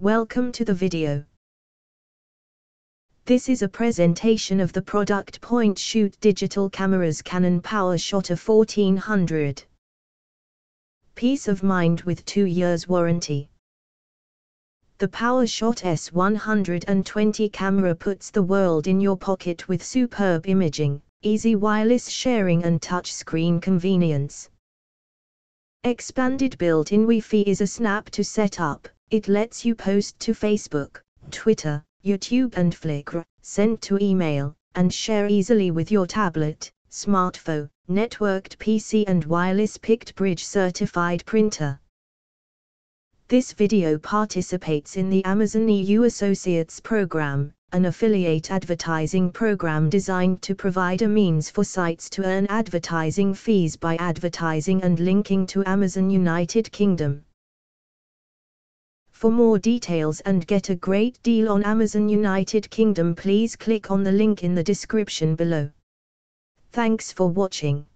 Welcome to the video. This is a presentation of the product point shoot digital camera's Canon PowerShot a 1400. Peace of mind with 2 years warranty. The PowerShot S120 camera puts the world in your pocket with superb imaging, easy wireless sharing and touchscreen convenience. Expanded built-in Wi-Fi is a snap to set up it lets you post to Facebook, Twitter, YouTube and Flickr, send to email, and share easily with your tablet, smartphone, networked PC and wireless PictBridge certified printer. This video participates in the Amazon EU Associates program, an affiliate advertising program designed to provide a means for sites to earn advertising fees by advertising and linking to Amazon United Kingdom. For more details and get a great deal on Amazon United Kingdom please click on the link in the description below. Thanks for watching.